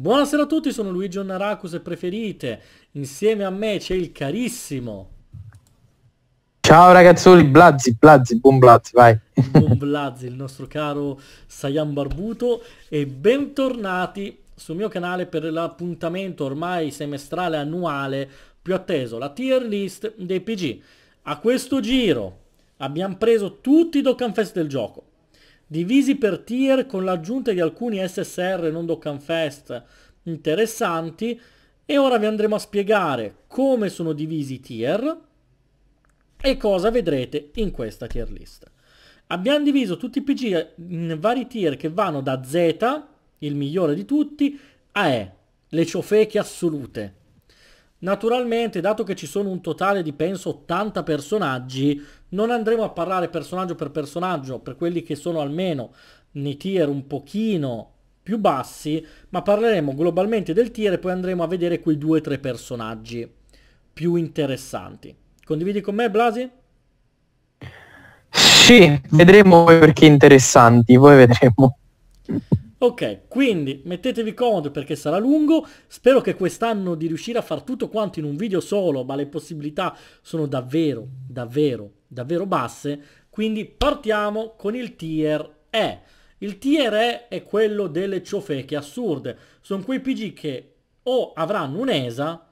Buonasera a tutti, sono Luigi Onnaraku, se preferite. Insieme a me c'è il carissimo. Ciao ragazzoli, Blazzi, Blazzi, buon Blazzi, vai. Buon Blazzi, il nostro caro Sayan Barbuto e bentornati sul mio canale per l'appuntamento ormai semestrale annuale più atteso, la tier list dei PG. A questo giro abbiamo preso tutti i Dokkan Fest del gioco divisi per tier con l'aggiunta di alcuni SSR non Dokkan Fest interessanti e ora vi andremo a spiegare come sono divisi i tier e cosa vedrete in questa tier list. Abbiamo diviso tutti i PG in mm, vari tier che vanno da Z, il migliore di tutti, a E, le ciofeche assolute. Naturalmente, dato che ci sono un totale di penso 80 personaggi, non andremo a parlare personaggio per personaggio, per quelli che sono almeno nei tier un pochino più bassi, ma parleremo globalmente del tier e poi andremo a vedere quei due o tre personaggi più interessanti. Condividi con me Blasi? Sì, vedremo perché interessanti, poi vedremo. Ok, quindi mettetevi comodo perché sarà lungo, spero che quest'anno di riuscire a far tutto quanto in un video solo, ma le possibilità sono davvero, davvero, davvero basse, quindi partiamo con il tier E. Il tier E è quello delle ciofeche assurde, sono quei PG che o avranno un'ESA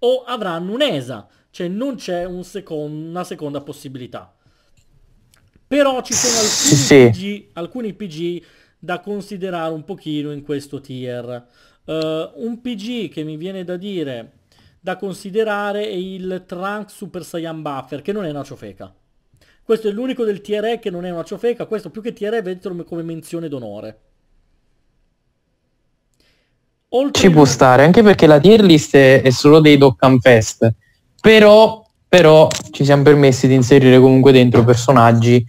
o avranno un'ESA, cioè non c'è un second, una seconda possibilità. Però ci sono alcuni sì. PG, alcuni PG da considerare un pochino in questo tier. Uh, un PG che mi viene da dire da considerare è il Trunk Super Saiyan Buffer, che non è una ciofeca. Questo è l'unico del TRE che non è una ciofeca, questo più che TRE vedetelo come menzione d'onore. Oltre Ci può stare, anche perché la tier list è, è solo dei Dokkan Fest, però, però ci siamo permessi di inserire comunque dentro personaggi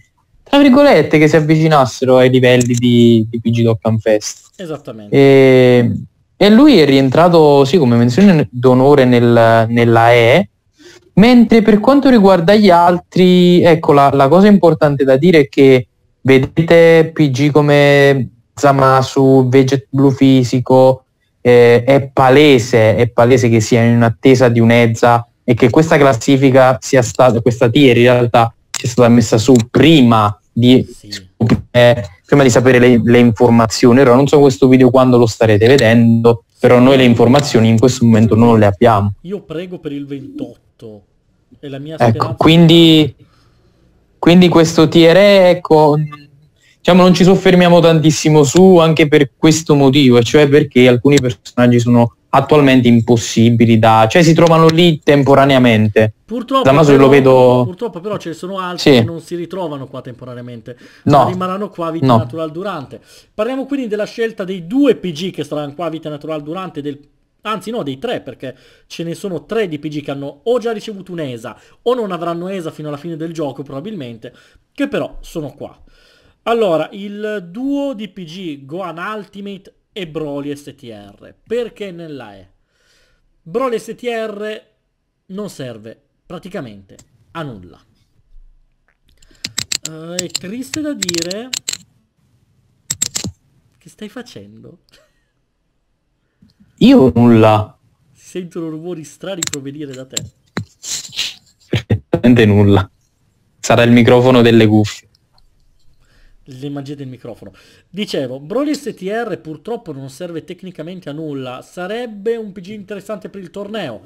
tra virgolette, che si avvicinassero ai livelli di, di PG Dokkan Fest. Esattamente. E, e, lui è rientrato, sì, come menzione d'onore nel, nella E, mentre per quanto riguarda gli altri, ecco, la, la cosa importante da dire è che vedete PG come Zamasu, Veget Blue Fisico, eh, è, palese, è palese che sia in attesa di un'Ezza e che questa classifica sia stata, questa tier in realtà è stata messa su prima di sì. prima di sapere le, le informazioni. però non so questo video quando lo starete vedendo, però noi le informazioni in questo momento non le abbiamo. Io prego per il 28. È la mia ecco, quindi, quindi questo TRE, ecco, diciamo non ci soffermiamo tantissimo su anche per questo motivo, cioè perché alcuni personaggi sono attualmente impossibili da... cioè si trovano lì temporaneamente. Purtroppo, da Masoli lo vedo... purtroppo però ce ne sono altri sì. che non si ritrovano qua temporaneamente, no. rimarranno qua a vita no. natural durante. Parliamo quindi della scelta dei due PG che staranno qua a vita natural durante, del... anzi no, dei tre perché ce ne sono tre di PG che hanno o già ricevuto un'ESA o non avranno ESA fino alla fine del gioco probabilmente, che però sono qua. Allora, il duo di PG Gohan Ultimate e Broly STR. Perché nella E? Broly STR non serve praticamente a nulla. Uh, è triste da dire... Che stai facendo? Io nulla. Si sentono rumori strani provenire da te. Perfettamente nulla. Sarà il microfono delle cuffie le magie del microfono. Dicevo, Broly STR purtroppo non serve tecnicamente a nulla, sarebbe un PG interessante per il torneo.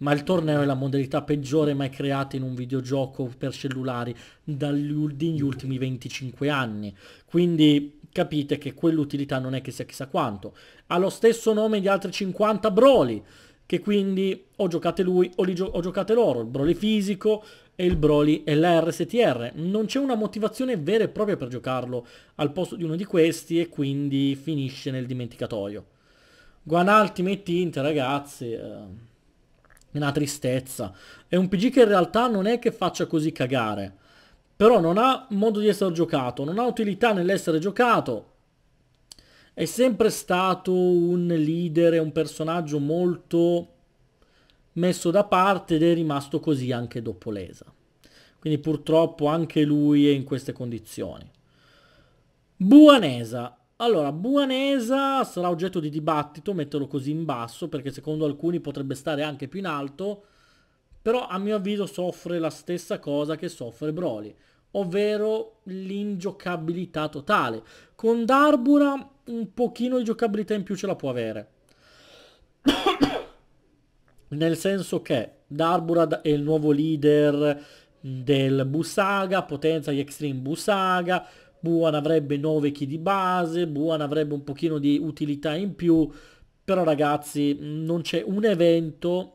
Ma il torneo è la modalità peggiore mai creata in un videogioco per cellulari dagli ultimi 25 anni. Quindi capite che quell'utilità non è che sia chissà quanto. Ha lo stesso nome di altri 50 Broly che quindi o giocate lui o, gio o giocate loro, il Broly fisico e il Broly e la RSTR. Non c'è una motivazione vera e propria per giocarlo al posto di uno di questi e quindi finisce nel dimenticatoio. Guan Ultimate Inter ragazzi, eh, è una tristezza. È un PG che in realtà non è che faccia così cagare, però non ha modo di essere giocato, non ha utilità nell'essere giocato, è sempre stato un leader e un personaggio molto messo da parte ed è rimasto così anche dopo l'ESA. Quindi purtroppo anche lui è in queste condizioni. Buanesa. Allora, Buanesa sarà oggetto di dibattito, metterlo così in basso, perché secondo alcuni potrebbe stare anche più in alto, però a mio avviso soffre la stessa cosa che soffre Broly, ovvero l'ingiocabilità totale. Con Darbura un pochino di giocabilità in più ce la può avere. Nel senso che Darburad è il nuovo leader del Busaga, potenza gli Extreme Busaga, Buan avrebbe 9 kg di base, Buan avrebbe un pochino di utilità in più, però ragazzi non c'è un evento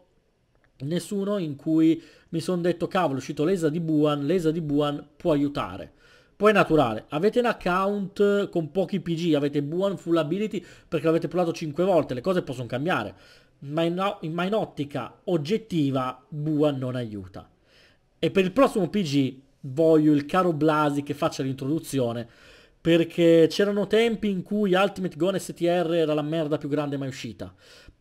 nessuno in cui mi sono detto cavolo è uscito l'esa di Buan, l'esa di Buan può aiutare. Poi naturale, avete un account con pochi PG, avete buon full ability perché l'avete provato 5 volte, le cose possono cambiare, ma in, no, ma in ottica oggettiva Buan non aiuta. E per il prossimo PG voglio il caro Blasi che faccia l'introduzione perché c'erano tempi in cui Ultimate Gone STR era la merda più grande mai uscita.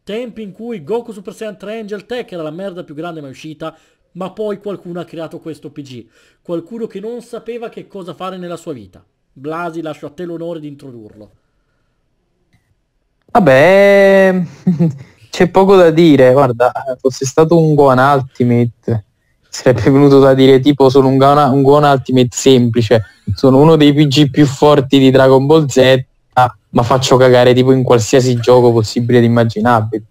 Tempi in cui Goku Super Saiyan 3 Angel Tech era la merda più grande mai uscita ma poi qualcuno ha creato questo PG, qualcuno che non sapeva che cosa fare nella sua vita. Blasi, lascio a te l'onore di introdurlo. Vabbè, c'è poco da dire, guarda, fosse stato un Gohan Ultimate, sarebbe venuto da dire tipo sono un Gohan, un Gohan Ultimate semplice, sono uno dei PG più forti di Dragon Ball Z, ma faccio cagare tipo in qualsiasi gioco possibile ed immaginabile.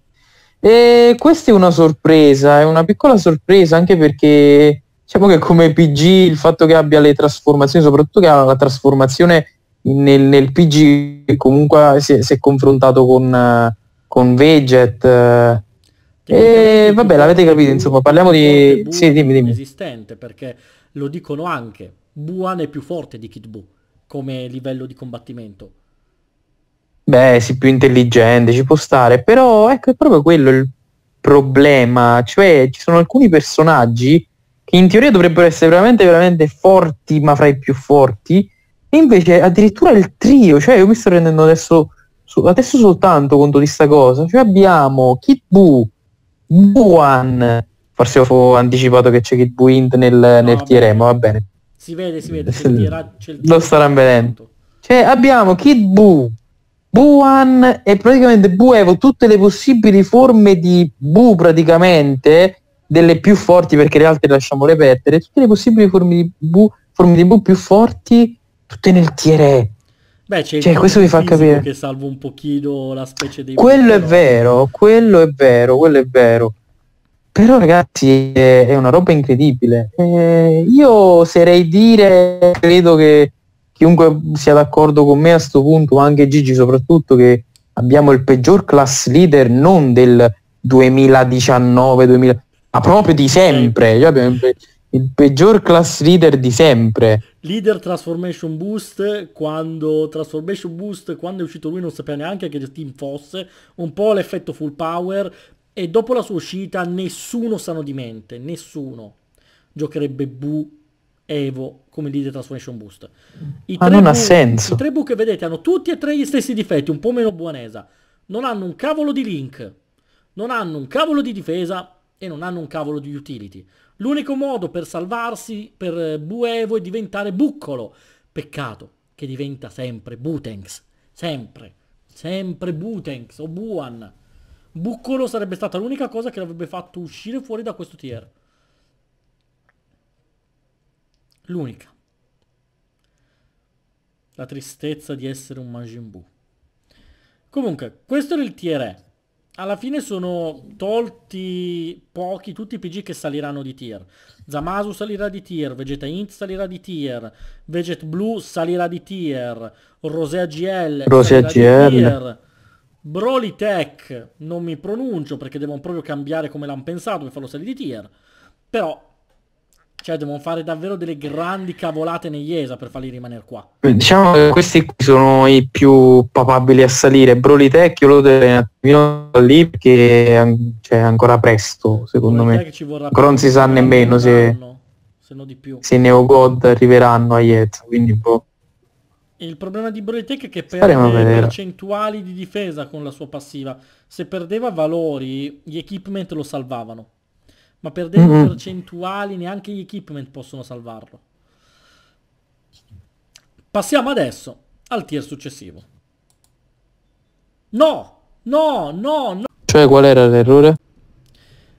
E questa è una sorpresa, è una piccola sorpresa anche perché diciamo che come PG il fatto che abbia le trasformazioni, soprattutto che ha la trasformazione nel, nel PG che comunque si, si è, confrontato con, con Veget. Eh, e vabbè, l'avete capito, insomma, parliamo di... Sì, dimmi, dimmi. Esistente, perché lo dicono anche, Buan è più forte di Kid Bu come livello di combattimento. Beh, sì, più intelligente, ci può stare, però ecco, è proprio quello il problema, cioè ci sono alcuni personaggi che in teoria dovrebbero essere veramente, veramente forti, ma fra i più forti, e invece addirittura il trio, cioè io mi sto rendendo adesso, adesso soltanto conto di sta cosa, cioè abbiamo Kit Buu, Buan, forse ho anticipato che c'è Kit Buu Int nel, no, nel TRM, va bene. Si vede, si vede, c'è il, c'è il Lo staranno vedendo. Cioè abbiamo Kid Buu, Buan e praticamente Buevo, tutte le possibili forme di Bu praticamente, delle più forti perché le altre lasciamole perdere, tutte le possibili forme di Bu, forme di bu più forti, tutte nel tiere. Beh, c'è cioè, questo mi fa capire che salvo un pochino la specie di... Quello è vero, quello è vero, quello è vero. Però ragazzi è, una roba incredibile. Eh, io oserei dire credo che chiunque sia d'accordo con me a questo punto, anche Gigi soprattutto, che abbiamo il peggior class leader non del 2019, 2000, ma proprio di sempre. Cioè abbiamo il, peggior class leader di sempre. Leader Transformation Boost, quando Transformation Boost, quando è uscito lui non sapeva neanche che team fosse, un po' l'effetto full power e dopo la sua uscita nessuno sano di mente, nessuno giocherebbe Bu Evo come leader transformation boost. I Ma non bu- ha senso. I tre bu che vedete hanno tutti e tre gli stessi difetti, un po' meno buonesa. Non hanno un cavolo di link, non hanno un cavolo di difesa e non hanno un cavolo di utility. L'unico modo per salvarsi per eh, Buevo è diventare Buccolo. Peccato che diventa sempre Butenks, sempre, sempre Butenks o Buan. Buccolo sarebbe stata l'unica cosa che l'avrebbe fatto uscire fuori da questo tier. L'unica. La tristezza di essere un Majin Buu. Comunque, questo era il tier E. Alla fine sono tolti pochi, tutti i PG che saliranno di tier. Zamasu salirà di tier, Vegeta Int salirà di tier, Veget Blue salirà di tier, Rosea GL Rosea salirà GL. di tier. Broly Tech non mi pronuncio perché devono proprio cambiare come l'hanno pensato per farlo salire di tier. Però cioè devono fare davvero delle grandi cavolate negli ESA per farli rimanere qua. Diciamo che questi qui sono i più papabili a salire. io lo deve un attimino lì perché c'è cioè, ancora presto, secondo me. Ci vorrà Ancora non si sa nemmeno se, se, no se Neo God arriveranno a IETA, quindi boh. Il problema di Broletech è che perde percentuali di difesa con la sua passiva. Se perdeva valori, gli equipment lo salvavano ma perdendo mm-hmm. percentuali neanche gli equipment possono salvarlo. Passiamo adesso al tier successivo. No, no, no, no. Cioè qual era l'errore?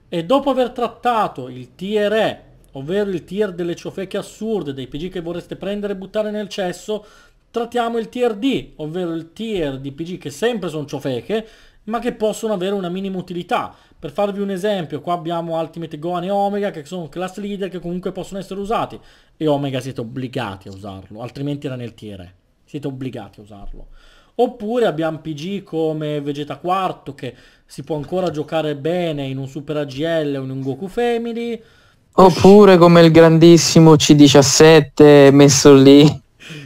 E dopo aver trattato il tier E, ovvero il tier delle ciofeche assurde, dei PG che vorreste prendere e buttare nel cesso, trattiamo il tier D, ovvero il tier di PG che sempre sono ciofeche, ma che possono avere una minima utilità. Per farvi un esempio, qua abbiamo Ultimate Gohan e Omega che sono class leader che comunque possono essere usati e Omega siete obbligati a usarlo, altrimenti era nel tier. Siete obbligati a usarlo. Oppure abbiamo PG come Vegeta Quarto che si può ancora giocare bene in un Super AGL o in un Goku Family. Oppure come il grandissimo C17 messo lì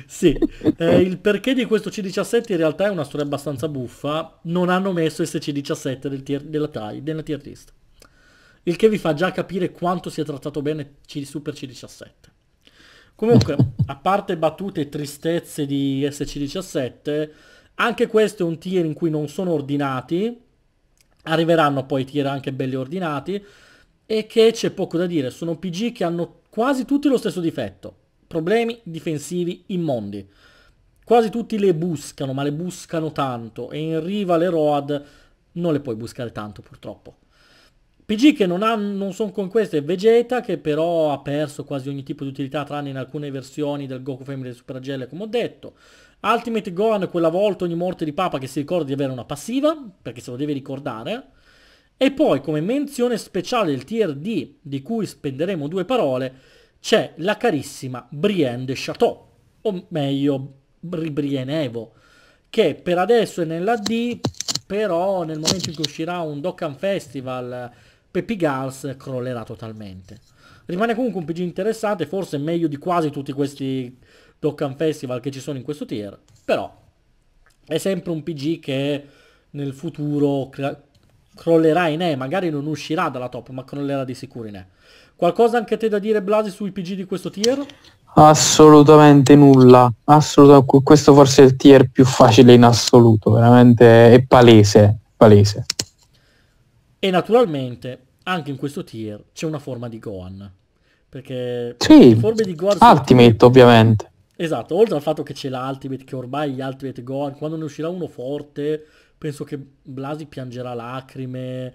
sì, eh, il perché di questo C17 in realtà è una storia abbastanza buffa. Non hanno messo SC17 del tier, della, TAI, della tier list. Il che vi fa già capire quanto si è trattato bene C, Super C17. Comunque, a parte battute e tristezze di SC17, anche questo è un tier in cui non sono ordinati. Arriveranno poi tier anche belli ordinati. E che c'è poco da dire, sono PG che hanno quasi tutti lo stesso difetto problemi difensivi immondi. Quasi tutti le buscano, ma le buscano tanto e in riva le Road non le puoi buscare tanto purtroppo. PG che non, non sono con queste è Vegeta che però ha perso quasi ogni tipo di utilità tranne in alcune versioni del Goku Family Super Gel come ho detto. Ultimate Gohan quella volta ogni morte di Papa che si ricorda di avere una passiva perché se lo deve ricordare. E poi come menzione speciale del tier D di cui spenderemo due parole c'è la carissima Brienne de Chateau, o meglio Ribrienevo, che per adesso è nella D, però nel momento in cui uscirà un Dokkan Festival, Peppy Girls crollerà totalmente. Rimane comunque un PG interessante, forse meglio di quasi tutti questi Dokkan Festival che ci sono in questo tier, però è sempre un PG che nel futuro crollerà in E, magari non uscirà dalla top, ma crollerà di sicuro in E. Qualcosa anche a te da dire Blasi sui PG di questo tier? Assolutamente nulla, assolutamente. questo forse è il tier più facile in assoluto, veramente è palese, palese. E naturalmente anche in questo tier c'è una forma di Gohan, perché sì, le forme di Gohan... Ultimate tier... ovviamente. Esatto, oltre al fatto che c'è l'Ultimate, che ormai gli Ultimate Gohan, quando ne uscirà uno forte, penso che Blasi piangerà lacrime,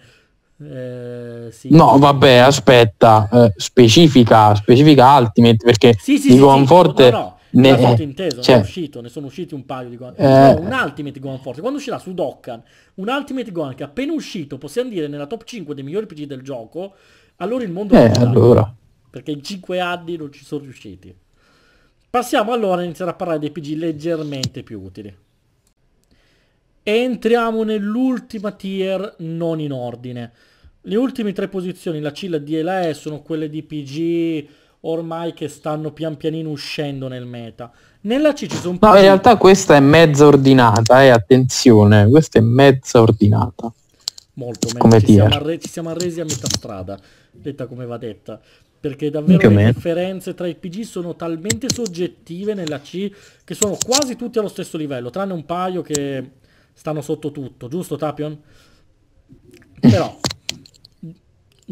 eh, sì. No, vabbè, aspetta, eh, specifica, specifica Ultimate perché sì, sì, di Gohan Forte... No, no. Ne, ho inteso, cioè, uscito, ne sono usciti un paio di Gohan. Eh, no, un Ultimate Gohan Forte. Quando uscirà su Dokkan, un Ultimate Guan che è appena uscito, possiamo dire nella top 5 dei migliori PG del gioco, allora il mondo... Eh, allora. Perché in 5 anni non ci sono riusciti. Passiamo allora a iniziare a parlare dei PG leggermente più utili. entriamo nell'ultima tier non in ordine. Le ultime tre posizioni, la C, la D e la E, sono quelle di PG ormai che stanno pian pianino uscendo nel meta. Nella C ci sono... No, in realtà questa è mezza ordinata, eh, attenzione, questa è mezza ordinata. Molto mezza, come ci, dire. siamo arre- ci siamo arresi a metà strada, detta come va detta. Perché davvero le differenze tra i PG sono talmente soggettive nella C che sono quasi tutti allo stesso livello, tranne un paio che stanno sotto tutto, giusto Tapion? Però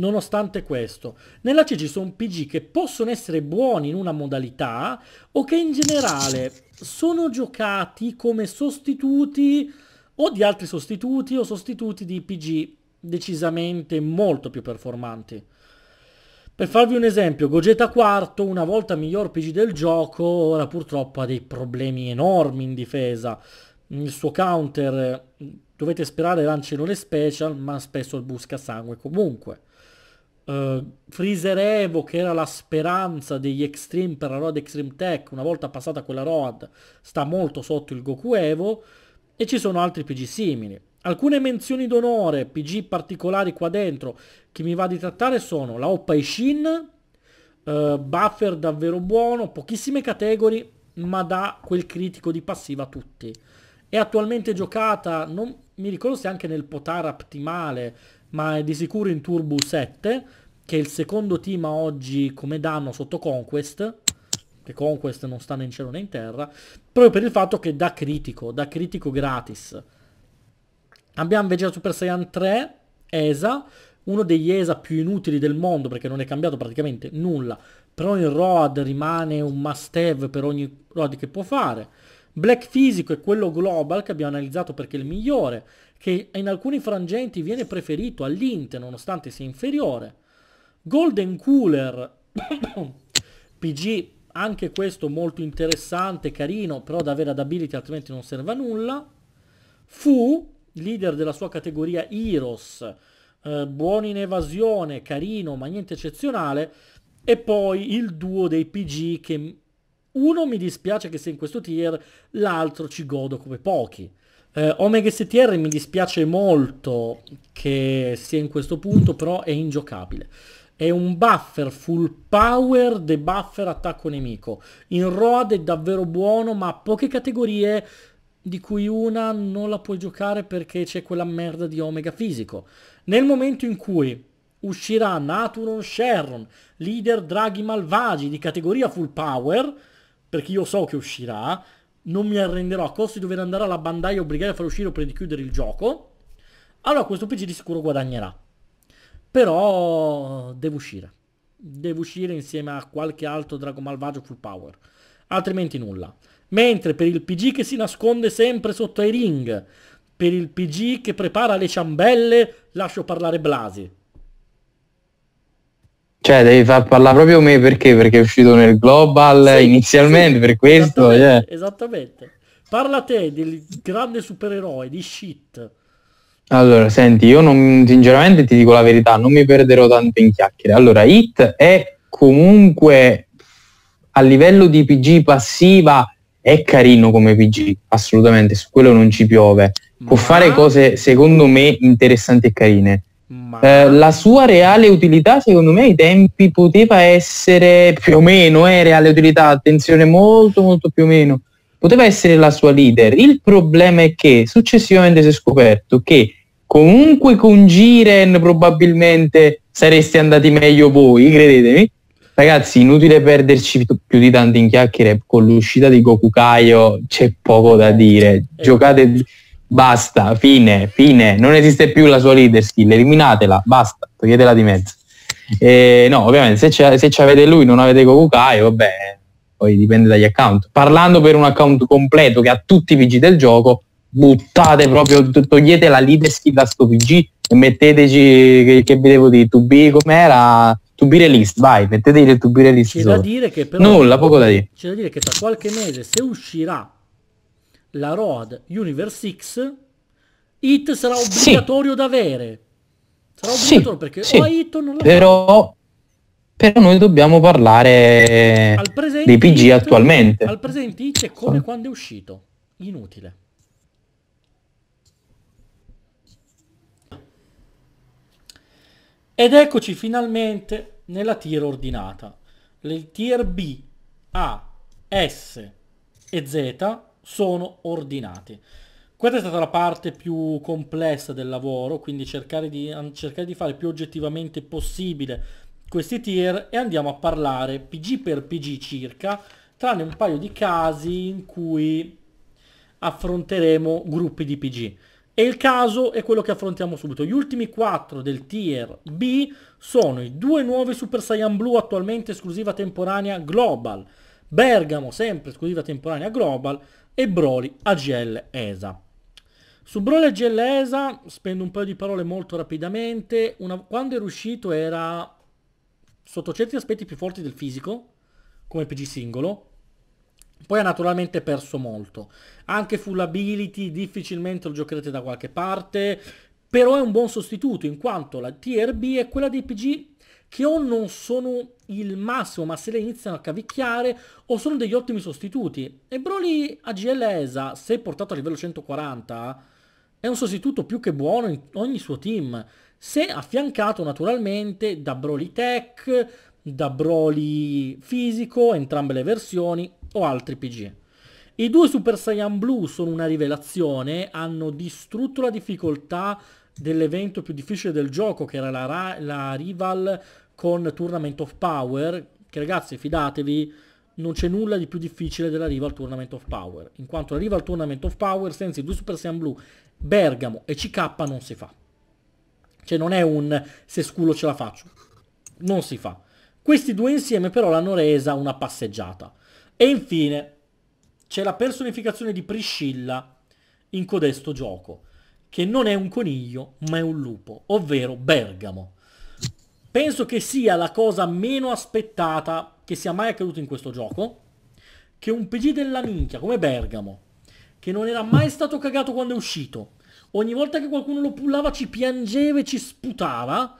nonostante questo. Nella C ci sono PG che possono essere buoni in una modalità o che in generale sono giocati come sostituti o di altri sostituti o sostituti di PG decisamente molto più performanti. Per farvi un esempio, Gogeta quarto, una volta miglior PG del gioco, ora purtroppo ha dei problemi enormi in difesa. Il suo counter dovete sperare lanciano le special, ma spesso il busca sangue comunque. Uh, eh, Freezer Evo che era la speranza degli Extreme per la Road Extreme Tech una volta passata quella Road sta molto sotto il Goku Evo e ci sono altri PG simili alcune menzioni d'onore PG particolari qua dentro che mi va di trattare sono la Oppa Ishin uh, buffer davvero buono pochissime categorie ma dà quel critico di passiva a tutti è attualmente giocata non mi ricordo se anche nel Potara optimale ma è di sicuro in Turbo 7, che è il secondo team oggi come danno sotto Conquest, che Conquest non sta né in cielo né in terra, proprio per il fatto che dà critico, dà critico gratis. Abbiamo Vegeta Super Saiyan 3, ESA, uno degli ESA più inutili del mondo perché non è cambiato praticamente nulla, però in Road rimane un must have per ogni Road che può fare. Black fisico è quello global che abbiamo analizzato perché è il migliore, che in alcuni frangenti viene preferito all'Int nonostante sia inferiore. Golden Cooler, PG anche questo molto interessante, carino, però da avere ad ability altrimenti non serve a nulla. Fu, leader della sua categoria Eros, eh, buono in evasione, carino ma niente eccezionale. E poi il duo dei PG che uno mi dispiace che sia in questo tier, l'altro ci godo come pochi. Eh, Omega STR mi dispiace molto che sia in questo punto, però è ingiocabile. È un buffer full power, debuffer, attacco nemico. In Road è davvero buono, ma poche categorie di cui una non la puoi giocare perché c'è quella merda di Omega fisico. Nel momento in cui uscirà Naturon Sharon, leader draghi malvagi di categoria full power, perché io so che uscirà, non mi arrenderò a costo di dover andare alla Bandai e obbligare a far uscire o prima di chiudere il gioco, allora questo PC di sicuro guadagnerà. Però devo uscire. Devo uscire insieme a qualche altro drago malvagio full power. Altrimenti nulla. Mentre per il PG che si nasconde sempre sotto ai ring, per il PG che prepara le ciambelle, lascio parlare Blasi. Cioè, devi far parlare proprio me perché? Perché è uscito nel global sì, inizialmente sì, per questo. Esattamente, yeah. Cioè. esattamente. Parla te del grande supereroe di shit. Allora, senti, io non, sinceramente ti dico la verità, non mi perderò tanto in chiacchiere. Allora, Hit è comunque a livello di PG passiva è carino come PG, assolutamente, su quello non ci piove. Può Ma... fare cose secondo me interessanti e carine. Eh, la sua reale utilità, secondo me, ai tempi poteva essere più o meno, eh, reale utilità, attenzione molto molto più o meno, poteva essere la sua leader. Il problema è che successivamente si è scoperto che comunque con Giren probabilmente sareste andati meglio voi, credetemi. Ragazzi, inutile perderci più di tanto in chiacchiere, con l'uscita di Goku Kaio c'è poco da dire. Eh. Giocate Basta, fine, fine. Non esiste più la sua leader skill, eliminatela, basta, toglietela di mezzo. E, no, ovviamente se, c'è, se c'avete lui non avete Gokukai, vabbè, poi dipende dagli account. Parlando per un account completo che ha tutti i PG del gioco, buttate proprio, togliete la leader skill da sto PG e metteteci, che, che vi devo dire, to be com'era, to be released, vai, mettete il to be released. C'è da dire che però... Nulla, poco da dire. C'è da dire che tra qualche mese, se uscirà la Road Universe X, IT sarà obbligatorio sì. da avere. Sarà obbligatorio sì, perché sì. o hai o non la però, però noi dobbiamo parlare dei PG hit, attualmente. Al presente Hit è come quando è uscito. Inutile. Ed eccoci finalmente nella tier ordinata. Le tier B, A, S e Z sono ordinati. Questa è stata la parte più complessa del lavoro, quindi cercare di, cercare di fare più oggettivamente possibile questi tier e andiamo a parlare PG per PG circa, tranne un paio di casi in cui affronteremo gruppi di PG. E il caso è quello che affrontiamo subito. Gli ultimi 4 del tier B sono i due nuovi Super Saiyan Blue attualmente esclusiva temporanea Global, Bergamo sempre esclusiva temporanea Global e Broly AGL ESA. Su Broly AGL ESA spendo un paio di parole molto rapidamente. Una, quando era uscito era sotto certi aspetti più forti del fisico, come PG singolo, poi ha naturalmente perso molto. Anche full ability difficilmente lo giocherete da qualche parte, però è un buon sostituto in quanto la TRB è quella dei PG che o non sono il massimo, ma se le iniziano a cavicchiare, o sono degli ottimi sostituti. E Broly a GL ESA, se portato a livello 140, è un sostituto più che buono in ogni suo team, se affiancato naturalmente da Broly Tech, da Broly fisico, entrambe le versioni, o altri PG. I due Super Saiyan Blue sono una rivelazione, hanno distrutto la difficoltà dell'evento più difficile del gioco, che era la, la Rival con Tournament of Power, che ragazzi fidatevi, non c'è nulla di più difficile della Rival Tournament of Power, in quanto la Rival Tournament of Power senza i due Super Saiyan Blue, Bergamo e CK non si fa. Cioè non è un se sculo ce la faccio, non si fa. Questi due insieme però l'hanno resa una passeggiata. E infine c'è la personificazione di Priscilla in codesto gioco che non è un coniglio ma è un lupo, ovvero Bergamo. Penso che sia la cosa meno aspettata che sia mai accaduta in questo gioco, che un PG della minchia come Bergamo, che non era mai stato cagato quando è uscito, ogni volta che qualcuno lo pullava ci piangeva e ci sputava,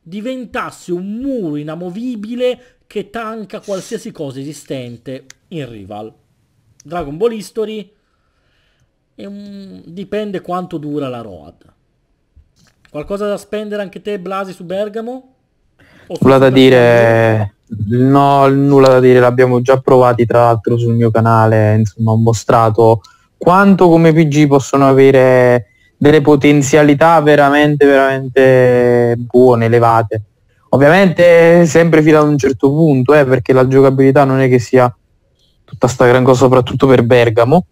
diventasse un muro inamovibile che tanca qualsiasi cosa esistente in rival. Dragon Ball History e, um, dipende quanto dura la ROAD. Qualcosa da spendere anche te, Blasi, su Bergamo? O nulla da dire... No, nulla da dire, l'abbiamo già provati tra l'altro sul mio canale, insomma ho mostrato quanto come PG possono avere delle potenzialità veramente, veramente buone, elevate. Ovviamente sempre fino ad un certo punto, eh, perché la giocabilità non è che sia tutta sta gran cosa, soprattutto per Bergamo,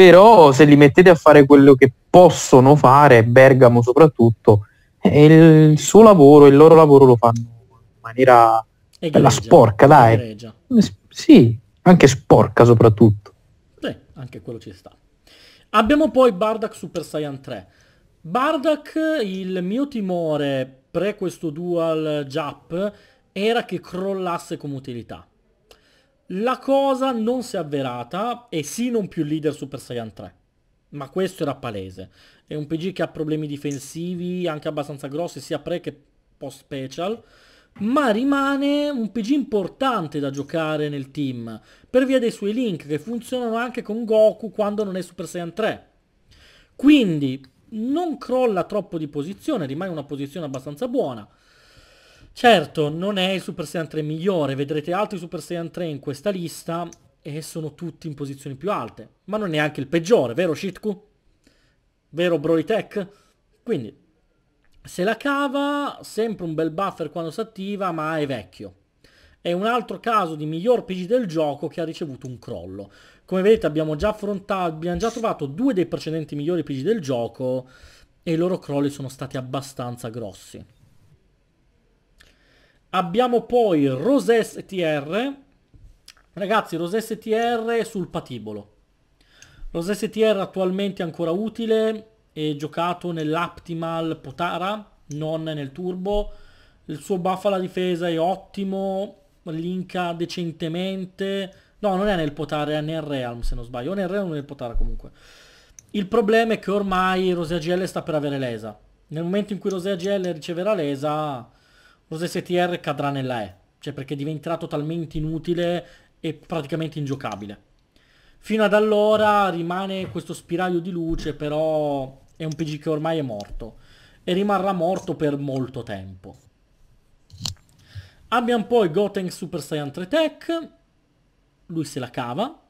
però se li mettete a fare quello che possono fare, Bergamo soprattutto, eh, il suo lavoro, il loro lavoro lo fanno in maniera egregia, bella sporca, dai. Egregia. Eh, sì, anche sporca soprattutto. Beh, anche quello ci sta. Abbiamo poi Bardak Super Saiyan 3. Bardak, il mio timore pre questo dual Jap era che crollasse come utilità. La cosa non si è avverata e sì non più leader Super Saiyan 3. Ma questo era palese. È un PG che ha problemi difensivi anche abbastanza grossi sia pre che post special. Ma rimane un PG importante da giocare nel team per via dei suoi link che funzionano anche con Goku quando non è Super Saiyan 3. Quindi non crolla troppo di posizione, rimane una posizione abbastanza buona. Certo, non è il Super Saiyan 3 migliore, vedrete altri Super Saiyan 3 in questa lista e sono tutti in posizioni più alte, ma non è neanche il peggiore, vero Shitku? Vero Broly Tech? Quindi, se la cava, sempre un bel buffer quando si attiva, ma è vecchio. È un altro caso di miglior PG del gioco che ha ricevuto un crollo. Come vedete abbiamo già abbiamo già trovato due dei precedenti migliori PG del gioco e i loro crolli sono stati abbastanza grossi. Abbiamo poi Roses STR. Ragazzi, Roses STR sul patibolo. Roses STR attualmente è ancora utile, è giocato nell'Aptimal Potara, non nel Turbo. Il suo buff alla difesa è ottimo, linka decentemente. No, non è nel Potara, è nel Realm se non sbaglio. O nel Realm o nel Potara comunque. Il problema è che ormai Rosea AGL sta per avere l'ESA. Nel momento in cui Rosea AGL riceverà l'ESA lo STR cadrà nella E, cioè perché diventerà totalmente inutile e praticamente ingiocabile. Fino ad allora rimane questo spiraglio di luce, però è un PG che ormai è morto e rimarrà morto per molto tempo. Abbiamo poi Goten Super Saiyan 3 Tech, lui se la cava,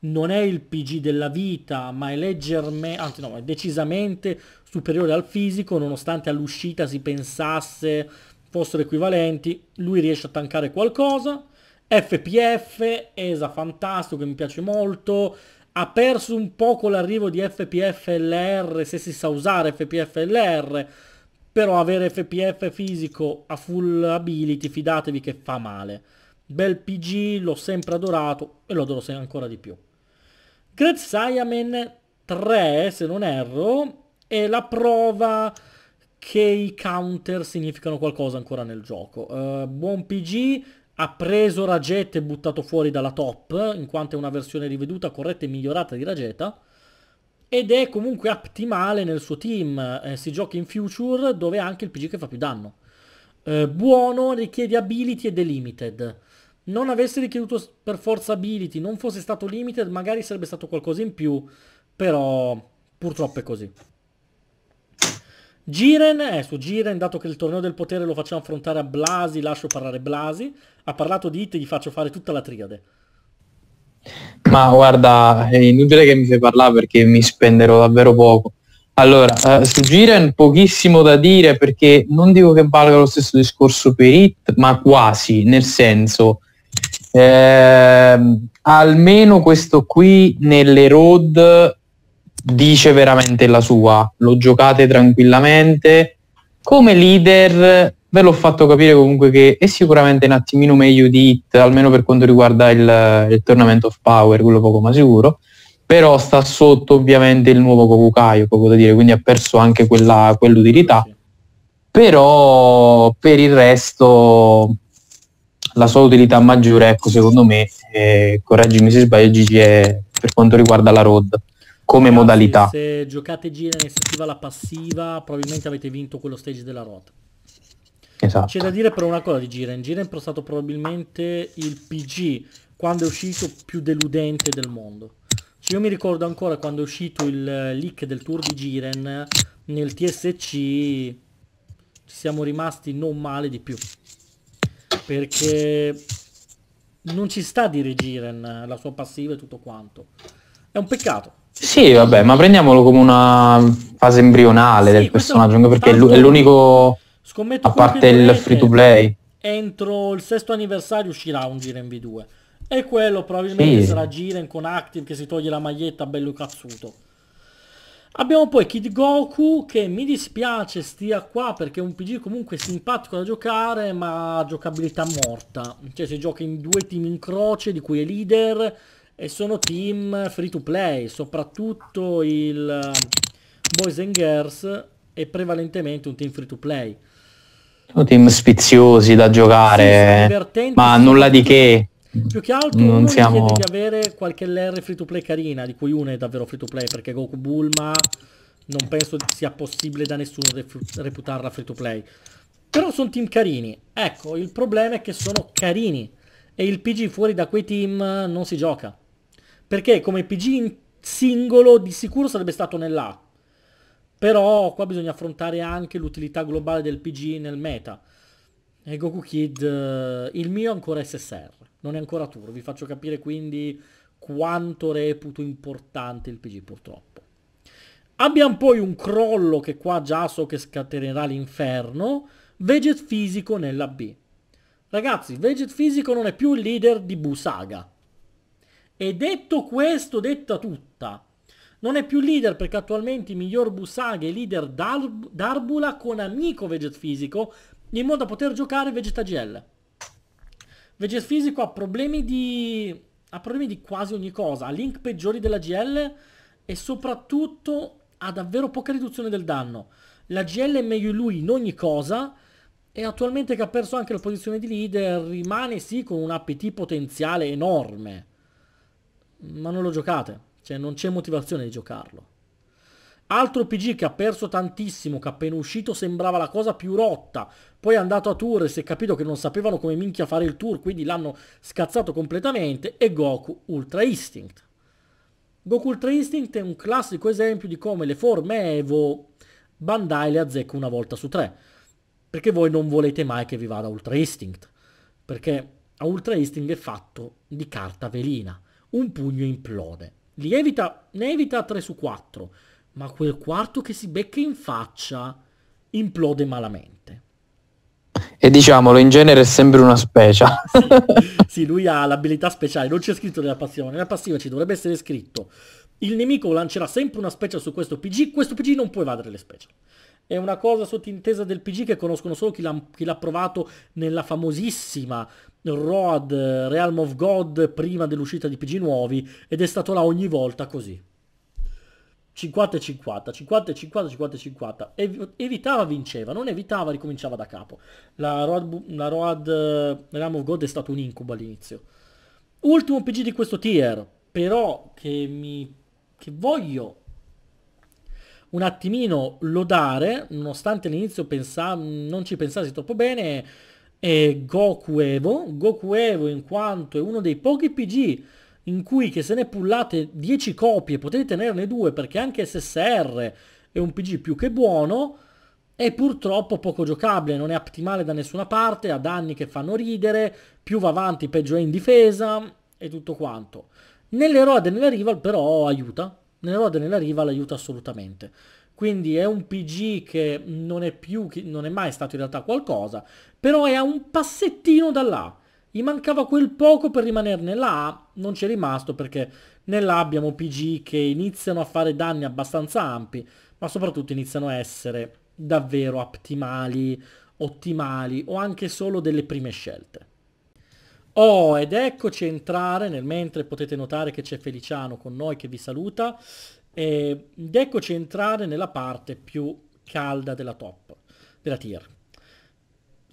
non è il PG della vita, ma è leggermente, anzi no, è decisamente superiore al fisico, nonostante all'uscita si pensasse fossero equivalenti, lui riesce a tankare qualcosa, FPF, ESA fantastico che mi piace molto, ha perso un po' con l'arrivo di FPF LR, se si sa usare FPF LR, però avere FPF fisico a full ability, fidatevi che fa male. Bel PG, l'ho sempre adorato e lo adoro ancora di più. Great Saiyaman 3, se non erro, è la prova che i counter significano qualcosa ancora nel gioco. Uh, buon PG ha preso Ragetta e buttato fuori dalla top, in quanto è una versione riveduta, corretta e migliorata di Ragetta, ed è comunque ottimale nel suo team, eh, si gioca in future dove è anche il PG che fa più danno. Uh, buono richiede ability e delimited. Non avesse richieduto per forza ability, non fosse stato limited, magari sarebbe stato qualcosa in più, però purtroppo è così. Giren, eh, su Giren, dato che il torneo del potere lo facciamo affrontare a Blasi, lascio parlare Blasi, ha parlato di IT e gli faccio fare tutta la triade. Ma guarda, è inutile che mi fai parlare perché mi spenderò davvero poco. Allora, eh, su Giren pochissimo da dire perché non dico che valga lo stesso discorso per IT, ma quasi, nel senso, eh, almeno questo qui nelle road dice veramente la sua, lo giocate tranquillamente. Come leader ve l'ho fatto capire comunque che è sicuramente un attimino meglio di Hit, almeno per quanto riguarda il, il Tournament of Power, quello poco ma sicuro, però sta sotto ovviamente il nuovo Kokukaio, poco da dire, quindi ha perso anche quella, quell'utilità. Però per il resto la sua utilità maggiore, ecco, secondo me, eh, correggimi se sbaglio, Gigi, è per quanto riguarda la road come Ragazzi, modalità. Se giocate gira e si attiva la passiva, probabilmente avete vinto quello stage della rota. Esatto. C'è da dire però una cosa di Giren. Giren è stato probabilmente il PG quando è uscito più deludente del mondo. Cioè, io mi ricordo ancora quando è uscito il eh, leak del tour di Giren nel TSC ci siamo rimasti non male di più. Perché non ci sta di Giren la sua passiva e tutto quanto. È un peccato, sì, vabbè, ma prendiamolo come una fase embrionale sì, del personaggio, anche perché tanto, è l'unico, scommetto a parte il free to play. Entro il sesto anniversario uscirà un Giren V2. E quello probabilmente sì. sarà Giren con Active che si toglie la maglietta bello cazzuto. Abbiamo poi Kid Goku che mi dispiace stia qua perché è un PG comunque simpatico da giocare ma giocabilità morta. Cioè si gioca in due team in croce di cui è leader e sono team free to play, soprattutto il um, Boys and Girls è prevalentemente un team free to play. Sono team spiziosi da giocare, sì, ma nulla di che. Più che altro non siamo... di avere qualche LR free to play carina, di cui una è davvero free to play, perché Goku Bulma non penso sia possibile da nessuno reputarla free to play. Però sono team carini. Ecco, il problema è che sono carini. E il PG fuori da quei team non si gioca. Perché come PG in singolo di sicuro sarebbe stato nell'A. Però qua bisogna affrontare anche l'utilità globale del PG nel meta. E Goku Kid, eh, il mio ancora SSR, non è ancora tour. Vi faccio capire quindi quanto reputo importante il PG purtroppo. Abbiamo poi un crollo che qua già so che scatenerà l'inferno, Veget fisico nella B. Ragazzi, Veget fisico non è più il leader di Busaga. E detto questo, detta tutta, non è più leader perché attualmente il miglior Busaghe è leader d'Ar- d'Arbula con amico Veget Fisico in modo da poter giocare Vegeta GL. Veget Fisico ha problemi di... ha problemi di quasi ogni cosa, ha link peggiori della GL e soprattutto ha davvero poca riduzione del danno. La GL è meglio di lui in ogni cosa e attualmente che ha perso anche la posizione di leader rimane sì con un APT potenziale enorme ma non lo giocate. Cioè non c'è motivazione di giocarlo. Altro PG che ha perso tantissimo, che appena uscito sembrava la cosa più rotta, poi è andato a tour e si è capito che non sapevano come minchia fare il tour, quindi l'hanno scazzato completamente, è Goku Ultra Instinct. Goku Ultra Instinct è un classico esempio di come le forme Evo Bandai le azzecca una volta su tre, perché voi non volete mai che vi vada Ultra Instinct, perché Ultra Instinct è fatto di carta velina un pugno implode. Li evita, ne evita 3 su 4, ma quel quarto che si becca in faccia implode malamente. E diciamolo, in genere è sempre una specia. sì, sì, lui ha l'abilità speciale, non c'è scritto nella passiva, nella passiva ci dovrebbe essere scritto. Il nemico lancerà sempre una specie su questo PG, questo PG non può evadere le specie è una cosa sottintesa del PG che conoscono solo chi l'ha, chi l'ha provato nella famosissima Road eh, Realm of God prima dell'uscita di PG nuovi ed è stato là ogni volta così. 50 e 50, 50 e 50, 50 e 50. Ev- evitava vinceva, non evitava ricominciava da capo. La Road, la Road eh, Realm of God è stato un incubo all'inizio. Ultimo PG di questo tier, però che mi... che voglio un attimino lodare, nonostante all'inizio pensa- non ci pensassi troppo bene, è Goku Evo. Goku Evo in quanto è uno dei pochi PG in cui che se ne pullate 10 copie potete tenerne due perché anche SSR è un PG più che buono, è purtroppo poco giocabile, non è ottimale da nessuna parte, ha danni che fanno ridere, più va avanti peggio è in difesa e tutto quanto. Nell'eroe e nella rival però aiuta, nella rode e nella riva l'aiuta assolutamente. Quindi è un PG che non è più, non è mai stato in realtà qualcosa, però è a un passettino dall'A. Gli mancava quel poco per rimanere nella A, non c'è rimasto perché nella abbiamo PG che iniziano a fare danni abbastanza ampi, ma soprattutto iniziano a essere davvero optimali, ottimali o anche solo delle prime scelte. Oh, ed eccoci entrare, nel mentre potete notare che c'è Feliciano con noi che vi saluta, eh, ed eccoci entrare nella parte più calda della top, della tier.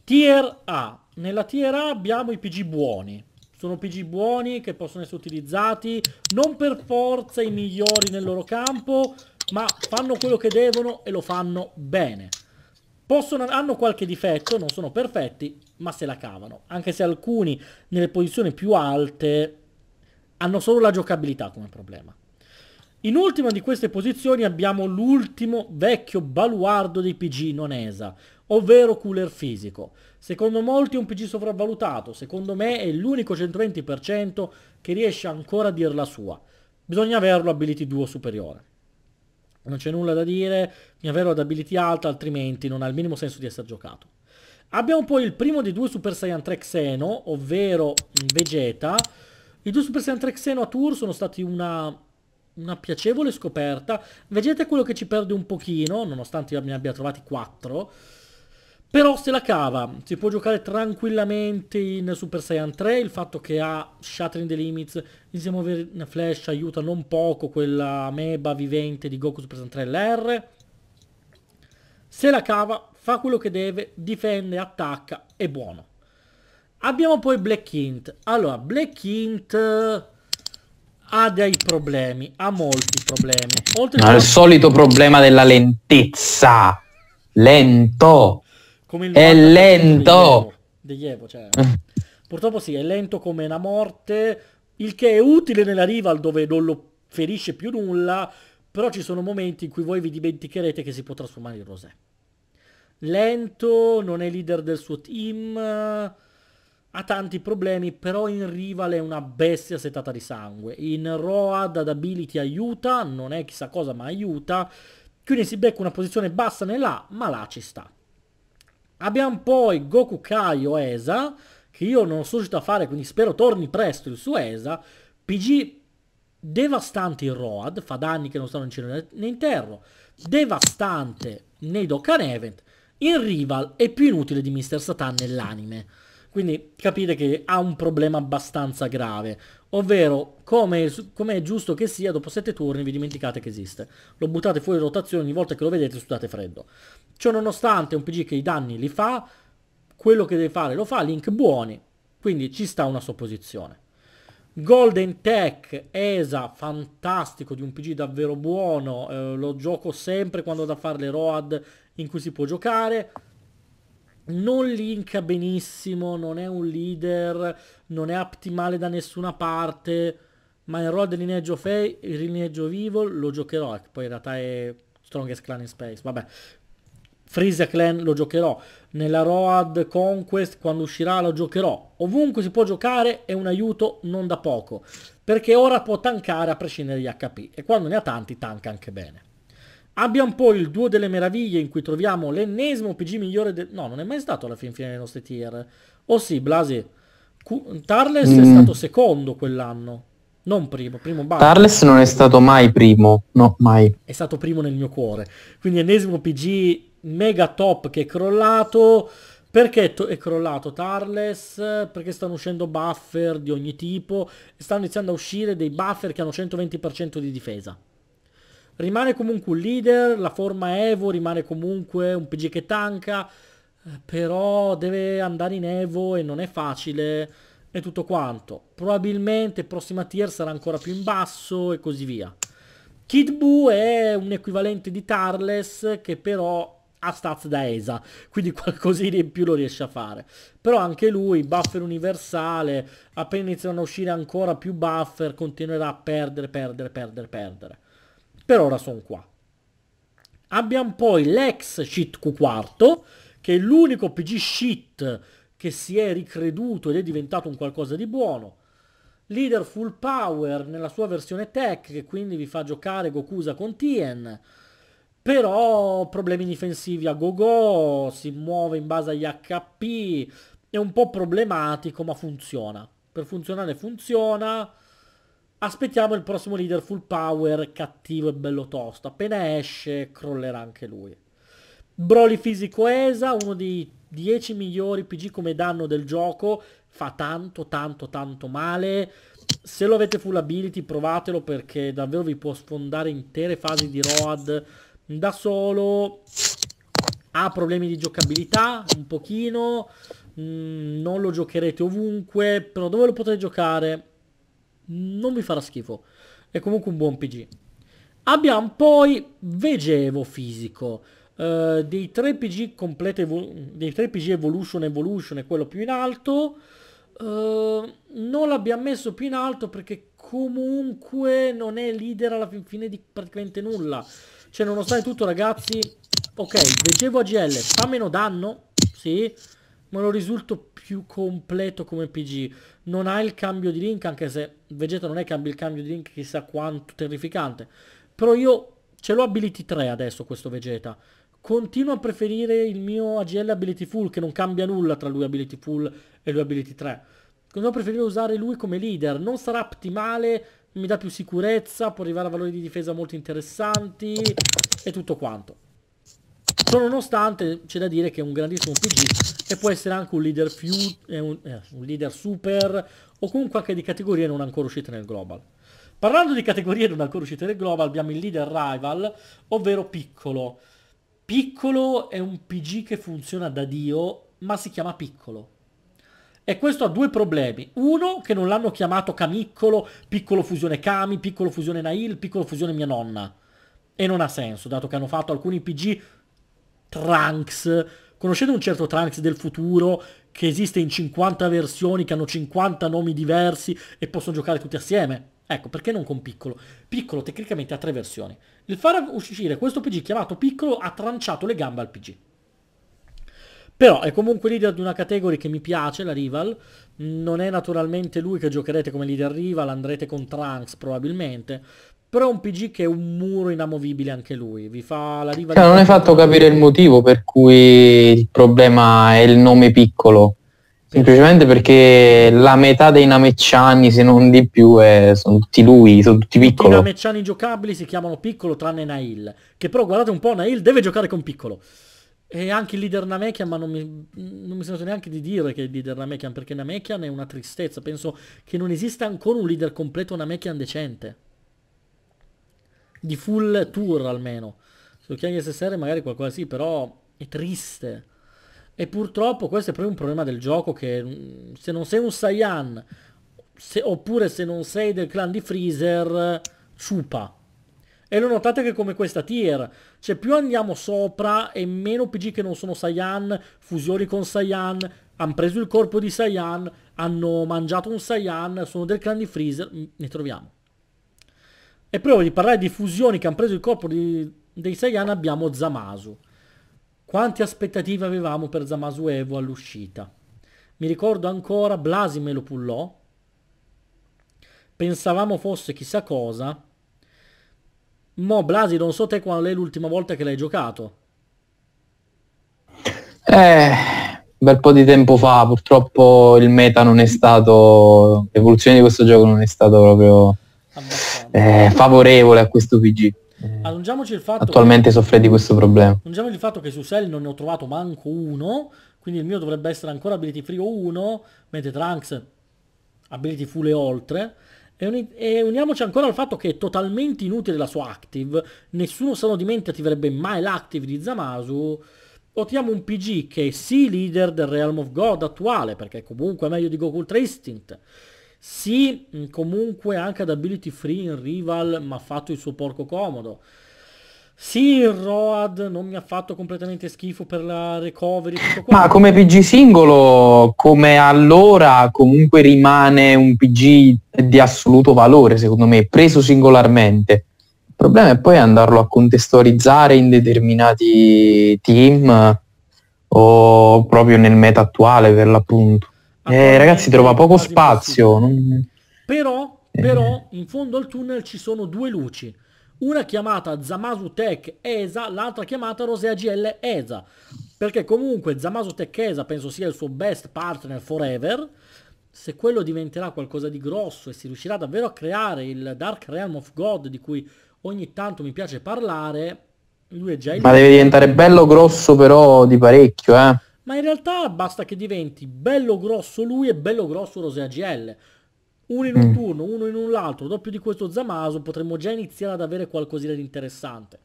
Tier A. Nella tier A abbiamo i PG buoni. Sono PG buoni che possono essere utilizzati non per forza i migliori nel loro campo, ma fanno quello che devono e lo fanno bene. Possono, hanno qualche difetto, non sono perfetti, ma se la cavano. Anche se alcuni nelle posizioni più alte hanno solo la giocabilità come problema. In ultima di queste posizioni abbiamo l'ultimo vecchio baluardo dei PG non ESA, ovvero cooler fisico. Secondo molti è un PG sovravvalutato, secondo me è l'unico 120% che riesce ancora a dir la sua. Bisogna averlo ability 2 superiore. Non c'è nulla da dire, mi avvero ad ability alta, altrimenti non ha il minimo senso di essere giocato. Abbiamo poi il primo dei due Super Saiyan 3 Xeno, ovvero Vegeta. I due Super Saiyan 3 Xeno a tour sono stati una, una piacevole scoperta. Vegeta è quello che ci perde un pochino, nonostante io ne abbia trovati 4. Però se la cava, si può giocare tranquillamente in Super Saiyan 3, il fatto che ha Shattering the Limits, insieme a Over Flash aiuta non poco quella meba vivente di Goku Super Saiyan 3 LR. Se la cava, fa quello che deve, difende, attacca, è buono. Abbiamo poi Black Hint. Allora, Black Hint eh, ha dei problemi, ha molti problemi. Oltre il solito problema della lentezza. Lento. Come il è lento! Degli Evo, degli cioè. Eh. Purtroppo sì, è lento come una morte, il che è utile nella rival dove non lo ferisce più nulla, però ci sono momenti in cui voi vi dimenticherete che si può trasformare in Rosé. Lento, non è leader del suo team, ha tanti problemi, però in rival è una bestia setata di sangue. In Road ad ability aiuta, non è chissà cosa ma aiuta, quindi si becca una posizione bassa nell'A, ma là ci sta. Abbiamo poi Goku Kaio ESA, che io non sono riuscito a fare, quindi spero torni presto il suo ESA. PG devastante in Road, fa danni che non stanno in cielo né in terra. Devastante nei Dokkan Event. In Rival è più inutile di Mr. Satan nell'anime. Quindi capite che ha un problema abbastanza grave. Ovvero, come, come, è giusto che sia, dopo 7 turni vi dimenticate che esiste. Lo buttate fuori rotazione ogni volta che lo vedete, sudate freddo. Ciononostante è un PG che i danni li fa, quello che deve fare lo fa, link buoni, quindi ci sta una sopposizione. Golden Tech, ESA, fantastico, di un PG davvero buono, eh, lo gioco sempre quando ho da fare le ROAD in cui si può giocare, non linka benissimo, non è un leader, non è ottimale da nessuna parte, ma in Road Lineage of, A- Lineage lo giocherò, eh, poi in realtà è Strongest Clan in Space, vabbè. Freeza Clan lo giocherò, nella Road Conquest quando uscirà lo giocherò. Ovunque si può giocare è un aiuto non da poco, perché ora può tankare a prescindere dagli HP e quando ne ha tanti tanca anche bene. Abbiamo poi il duo delle meraviglie in cui troviamo l'ennesimo PG migliore del... No, non è mai stato alla fin fine delle nostre tier. Oh sì, Blasi, Q... Tarles mm. è stato secondo quell'anno. Non primo, primo bar. Tarles non è stato mai primo, no, mai. È stato primo nel mio cuore. Quindi ennesimo PG mega top che è crollato. Perché è crollato Tarles? Perché stanno uscendo buffer di ogni tipo stanno iniziando a uscire dei buffer che hanno 120% di difesa. Rimane comunque un leader, la forma Evo rimane comunque un PG che tanca, però deve andare in Evo e non è facile e tutto quanto. Probabilmente prossima tier sarà ancora più in basso e così via. Kid Buu è un equivalente di Tarles che però ha stats da ESA, quindi qualcosina in più lo riesce a fare. Però anche lui, buffer universale, appena iniziano a uscire ancora più buffer, continuerà a perdere, perdere, perdere, perdere. Per ora sono qua. Abbiamo poi l'ex shit Q4, che è l'unico PG shit che si è ricreduto ed è diventato un qualcosa di buono. Leader full power nella sua versione tech, che quindi vi fa giocare Gokusa con Tien. Però problemi difensivi a go-go, si muove in base agli HP, è un po' problematico ma funziona. Per funzionare funziona. Aspettiamo il prossimo leader full power, cattivo e bello tosto. Appena esce crollerà anche lui. Broly fisico ESA, uno dei 10 migliori PG come danno del gioco, fa tanto tanto tanto male. Se lo avete full ability provatelo perché davvero vi può sfondare intere fasi di Road da solo ha problemi di giocabilità un pochino, mm, non lo giocherete ovunque, però dove lo potete giocare non vi farà schifo, è comunque un buon PG. Abbiamo poi Vegevo fisico, eh, dei 3 PG complete, dei 3 PG Evolution Evolution è quello più in alto, eh, non l'abbiamo messo più in alto perché comunque non è leader alla fin fine di praticamente nulla. Cioè, nonostante tutto, ragazzi... Ok, Vecevo AGL fa meno danno, sì, ma lo risulto più completo come PG. Non ha il cambio di link, anche se Vegeta non è che abbia il cambio di link chissà quanto terrificante. Però io ce l'ho Ability 3 adesso questo Vegeta. Continuo a preferire il mio AGL Ability Full, che non cambia nulla tra lui Ability Full e lui Ability 3. Continuo a preferire usare lui come leader. Non sarà ottimale mi dà più sicurezza, può arrivare a valori di difesa molto interessanti e tutto quanto. Ciononostante c'è da dire che è un grandissimo PG e può essere anche un leader, più, eh, un, eh, un leader super o comunque anche di categorie non ancora uscite nel global. Parlando di categorie non ancora uscite nel global abbiamo il leader rival, ovvero piccolo. Piccolo è un PG che funziona da Dio ma si chiama piccolo e questo ha due problemi. Uno, che non l'hanno chiamato Camiccolo, piccolo fusione Kami, piccolo fusione Nail, piccolo fusione mia nonna. E non ha senso, dato che hanno fatto alcuni PG Trunks. Conoscete un certo Trunks del futuro che esiste in 50 versioni, che hanno 50 nomi diversi e possono giocare tutti assieme? Ecco, perché non con Piccolo? Piccolo tecnicamente ha tre versioni. Il far uscire questo PG chiamato Piccolo ha tranciato le gambe al PG. Però è comunque leader di una categoria che mi piace, la Rival. Non è naturalmente lui che giocherete come leader Rival, andrete con Trunks probabilmente. Però è un PG che è un muro inamovibile anche lui. Vi fa la riva. Cioè, non hai fatto capire il motivo per cui il problema è il nome piccolo. Semplicemente perché la metà dei namecciani, se non di più, è... sono tutti lui, sono tutti piccoli. I namecciani giocabili si chiamano piccolo tranne Nail. Che però guardate un po', Nail deve giocare con piccolo. E anche il leader Namekian, ma non mi, non mi sento neanche di dire che è il leader Namekian, perché Namekian è una tristezza. Penso che non esista ancora un leader completo Namekian decente. Di full tour almeno. Se lo chiami SSR magari qualcosa sì, però è triste. E purtroppo questo è proprio un problema del gioco che mm, se non sei un Saiyan, se, oppure se non sei del clan di Freezer, eh, ciupa. E lo notate che come questa tier, cioè più andiamo sopra e meno PG che non sono Saiyan, fusioni con Saiyan, hanno preso il corpo di Saiyan, hanno mangiato un Saiyan, sono del clan di Freezer, ne troviamo. E prima di parlare di fusioni che hanno preso il corpo di, dei Saiyan abbiamo Zamasu. Quante aspettative avevamo per Zamasu Evo all'uscita? Mi ricordo ancora, Blasi me lo pullò, pensavamo fosse chissà cosa, Mo Blasi, non so te qual è l'ultima volta che l'hai giocato. Eh, un bel po' di tempo fa, purtroppo il meta non è stato, l'evoluzione di questo gioco non è stato proprio eh, favorevole a questo PG. Eh, allungiamoci il fatto Attualmente che... soffre di questo problema. Allungiamoci il fatto che su Cell non ne ho trovato manco uno, quindi il mio dovrebbe essere ancora Ability Free 1, mentre Trunks Ability Full e oltre. E, uni e, uniamoci ancora al fatto che è totalmente inutile la sua active, nessuno sano di mente attiverebbe mai l'active di Zamasu, Otteniamo un PG che è sì leader del Realm of God attuale, perché comunque è meglio di Goku Ultra Instinct, sì comunque anche ad ability free in rival, ma ha fatto il suo porco comodo, sì, il Road non mi ha fatto completamente schifo per la recovery. Ma come PG singolo, come allora, comunque rimane un PG di assoluto valore, secondo me, preso singolarmente. Il problema è poi andarlo a contestualizzare in determinati team o proprio nel meta attuale, per l'appunto. Ah, eh, ragazzi, trova poco spazio. Non... Però, eh. però, eh. in fondo al tunnel ci sono due luci una chiamata Zamasu Tech ESA, l'altra chiamata Rosea GL ESA, perché comunque Zamasu Tech ESA penso sia il suo best partner forever, se quello diventerà qualcosa di grosso e si riuscirà davvero a creare il Dark Realm of God di cui ogni tanto mi piace parlare, lui è già il... Ma deve diventare bello grosso però di parecchio, eh? Ma in realtà basta che diventi bello grosso lui e bello grosso Rosea GL uno in un mm. turno, uno in un l'altro, doppio di questo Zamasu, potremmo già iniziare ad avere qualcosina di interessante.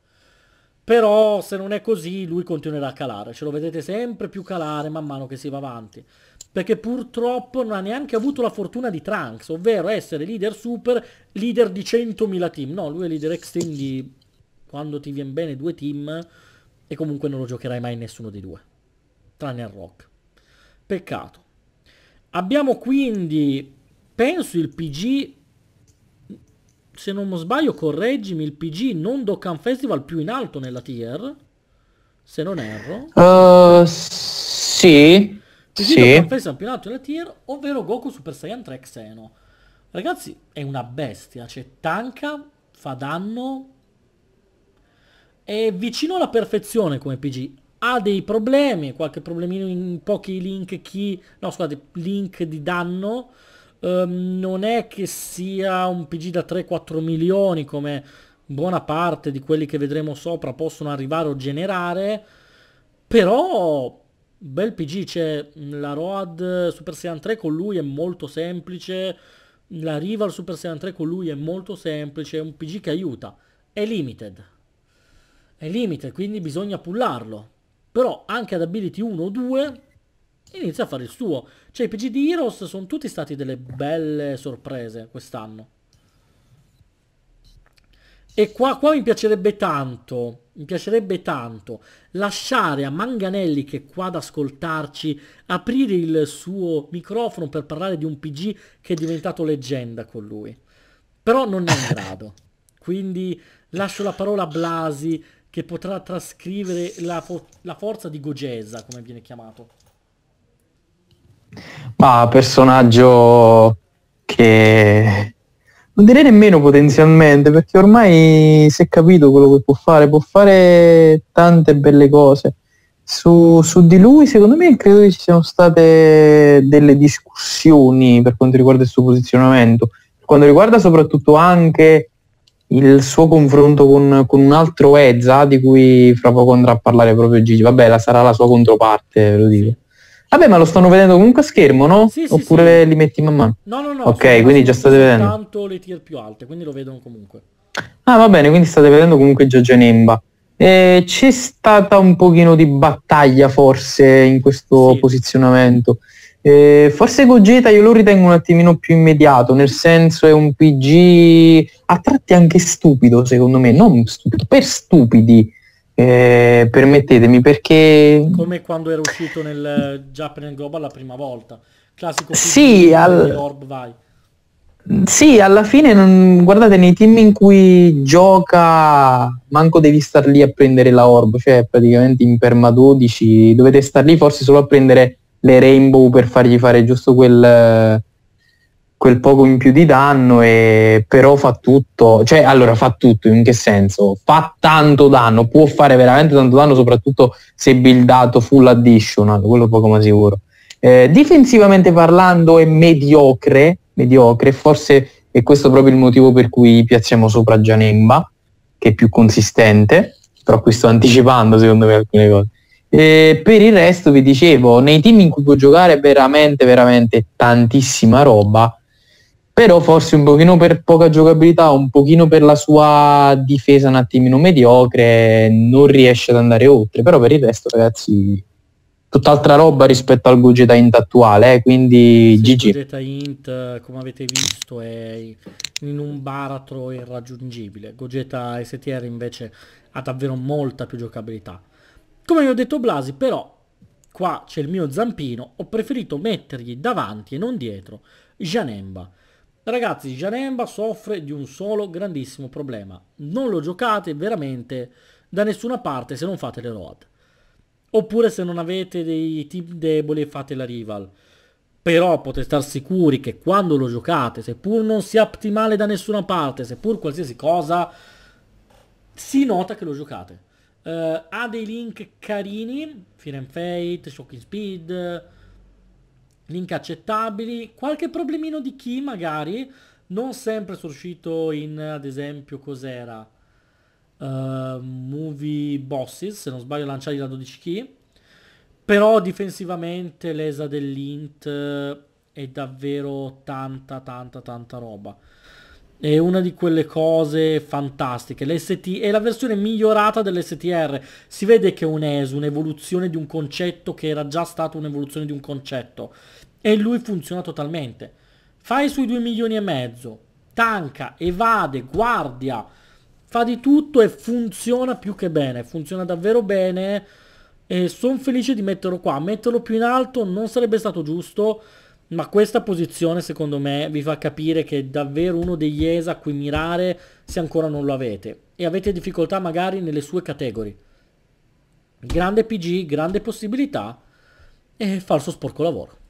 Però se non è così lui continuerà a calare, ce lo vedete sempre più calare man mano che si va avanti. Perché purtroppo non ha neanche avuto la fortuna di Trunks, ovvero essere leader super, leader di 100.000 team. No, lui è leader extreme di quando ti viene bene due team e comunque non lo giocherai mai nessuno dei due, tranne il Rock. Peccato. Abbiamo quindi penso il PG, se non sbaglio correggimi, il PG non Dokkan Festival più in alto nella tier, se non erro. Uh, sì. PG sì. Dokkan Festival più in alto nella tier, ovvero Goku Super Saiyan 3 Xeno. Ragazzi, è una bestia, cioè tanca, fa danno, è vicino alla perfezione come PG. Ha dei problemi, qualche problemino in pochi link chi no scusate, link di danno, ehm, non è che sia un PG da 3-4 milioni come buona parte di quelli che vedremo sopra possono arrivare o generare, però bel PG c'è cioè, la Road Super Saiyan 3 con lui è molto semplice, la Rival Super Saiyan 3 con lui è molto semplice, è un PG che aiuta, è limited, è limited quindi bisogna pullarlo, però anche ad Ability 1 o 2 inizia a fare il suo. Cioè i PG di Heroes sono tutti stati delle belle sorprese quest'anno. E qua, qua mi piacerebbe tanto, mi piacerebbe tanto lasciare a Manganelli che è qua ad ascoltarci, aprire il suo microfono per parlare di un PG che è diventato leggenda con lui. Però non è in grado. Quindi lascio la parola a Blasi che potrà trascrivere la, fo la forza di Gogesa, come viene chiamato. Ma personaggio che non direi nemmeno potenzialmente, perché ormai si è capito quello che può fare, può fare tante belle cose. Su, su di lui secondo me credo che ci siano state delle discussioni per quanto riguarda il suo posizionamento, per quanto riguarda soprattutto anche il suo confronto con, con un altro Ezza di cui fra poco andrà a parlare proprio Gigi, vabbè la sarà la sua controparte, ve lo dico. Vabbè, ma lo stanno vedendo comunque a schermo, no? Sì, sì, Oppure sì. li metti man mano? No, no, no. Ok, quindi già state vedendo. Tanto le tier più alte, quindi lo vedono comunque. Ah, va bene, quindi state vedendo comunque già Nemba. Eh, c'è stata un pochino di battaglia forse in questo sì. posizionamento. Eh, forse Gogeta io lo ritengo un attimino più immediato, nel senso è un PG a tratti anche stupido secondo me, non stupido, per stupidi eh, permettetemi perché... Come quando era uscito nel Japan Global la prima volta. Classico sì, al... Orb, vai. Sì, alla fine non... guardate nei team in cui gioca manco devi star lì a prendere la orb, cioè praticamente in perma 12 dovete star lì forse solo a prendere le rainbow per fargli fare giusto quel quel poco in più di danno e però fa tutto, cioè allora fa tutto in che senso? Fa tanto danno, può fare veramente tanto danno soprattutto se buildato full additional, quello poco ma sicuro. Eh, difensivamente parlando è mediocre, mediocre, forse è questo proprio il motivo per cui piazziamo sopra Gianemba, che è più consistente, però qui sto anticipando secondo me alcune cose. Eh, per il resto vi dicevo, nei team in cui può giocare veramente, veramente tantissima roba, però forse un pochino per poca giocabilità, un pochino per la sua difesa un attimino mediocre, non riesce ad andare oltre, però per il resto ragazzi tutt'altra roba rispetto al Gugeta Int attuale, eh, quindi sì, GG. Gugeta Int, come avete visto, è in un baratro irraggiungibile. Gugeta STR invece ha davvero molta più giocabilità. Come vi ho detto Blasi, però, qua c'è il mio zampino, ho preferito mettergli davanti e non dietro Janemba. Ragazzi, Janemba soffre di un solo grandissimo problema. Non lo giocate veramente da nessuna parte se non fate le road. Oppure se non avete dei team deboli e fate la rival. Però potete star sicuri che quando lo giocate, seppur non sia ottimale da nessuna parte, seppur qualsiasi cosa, si nota che lo giocate. Uh, ha dei link carini, Fear and Fate, Shocking Speed, link accettabili, qualche problemino di chi magari, non sempre sono uscito in, ad esempio, cos'era? Uh, movie Bosses, se non sbaglio lanciati da 12 key, però difensivamente l'esa dell'Int eh, è davvero tanta tanta tanta roba. È una di quelle cose fantastiche. L'ST è la versione migliorata dell'STR. Si vede che è un ES, un'evoluzione di un concetto che era già stato un'evoluzione di un concetto. E lui funziona totalmente. Fai sui 2 milioni e mezzo. Tanca, evade, guardia. Fa di tutto e funziona più che bene. Funziona davvero bene. E sono felice di metterlo qua. Metterlo più in alto non sarebbe stato giusto ma questa posizione secondo me vi fa capire che è davvero uno degli ESA a cui mirare se ancora non lo avete e avete difficoltà magari nelle sue categorie. Grande PG, grande possibilità e falso sporco lavoro.